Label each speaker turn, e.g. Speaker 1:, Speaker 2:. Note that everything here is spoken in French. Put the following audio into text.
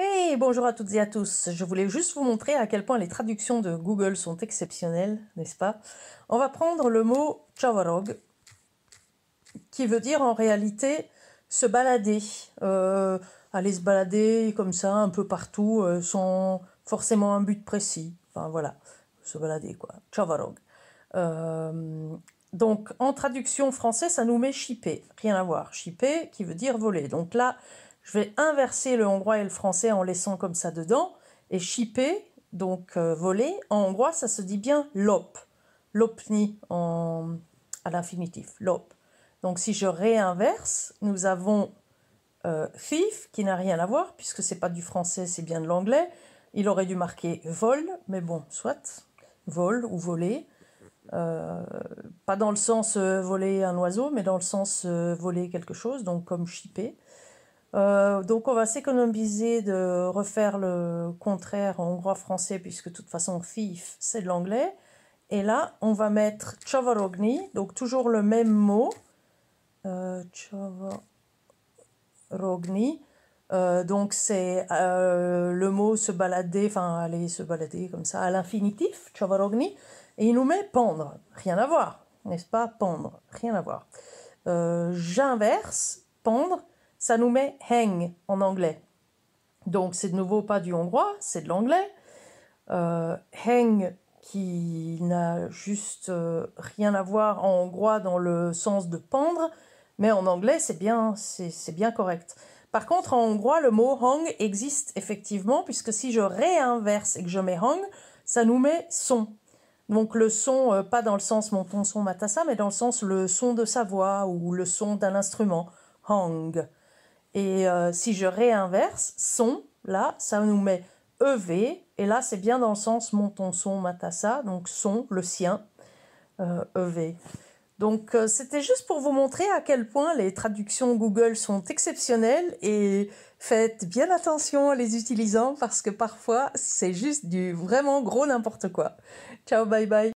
Speaker 1: Hey, bonjour à toutes et à tous. Je voulais juste vous montrer à quel point les traductions de Google sont exceptionnelles, n'est-ce pas On va prendre le mot chavarog, qui veut dire en réalité se balader, euh, aller se balader comme ça un peu partout euh, sans forcément un but précis. Enfin voilà, se balader quoi. Chavarog. Euh, donc en traduction française, ça nous met chipper, rien à voir. Chipper qui veut dire voler. Donc là, je vais inverser le hongrois et le français en laissant comme ça dedans. Et chipper, donc euh, voler, en hongrois, ça se dit bien lop. Lopni à l'infinitif, lop. Donc si je réinverse, nous avons fif euh, », qui n'a rien à voir puisque c'est pas du français, c'est bien de l'anglais. Il aurait dû marquer vol, mais bon, soit vol ou voler. Euh, pas dans le sens voler un oiseau, mais dans le sens voler quelque chose, donc comme chipper. Euh, donc on va s'économiser de refaire le contraire en hongrois-français puisque de toute façon FIF c'est de l'anglais. Et là on va mettre Chavarogni, donc toujours le même mot. Euh, Chavarogni. Euh, donc c'est euh, le mot se balader, enfin aller se balader comme ça à l'infinitif, Chavarogni. Et il nous met pendre, rien à voir, n'est-ce pas Pendre, rien à voir. J'inverse, pendre ça nous met hang en anglais. Donc c'est de nouveau pas du hongrois, c'est de l'anglais. Euh, hang qui n'a juste euh, rien à voir en hongrois dans le sens de pendre, mais en anglais c'est bien, c'est bien correct. Par contre, en hongrois, le mot hang existe effectivement, puisque si je réinverse et que je mets hang, ça nous met son. Donc le son, euh, pas dans le sens mon ton son matassa, mais dans le sens le son de sa voix ou le son d'un instrument. Hang. Et euh, si je réinverse, son, là, ça nous met EV, et là c'est bien dans le sens mon ton son, matassa, donc son, le sien, EV. Euh, e donc euh, c'était juste pour vous montrer à quel point les traductions Google sont exceptionnelles et faites bien attention en les utilisant parce que parfois c'est juste du vraiment gros n'importe quoi. Ciao, bye bye.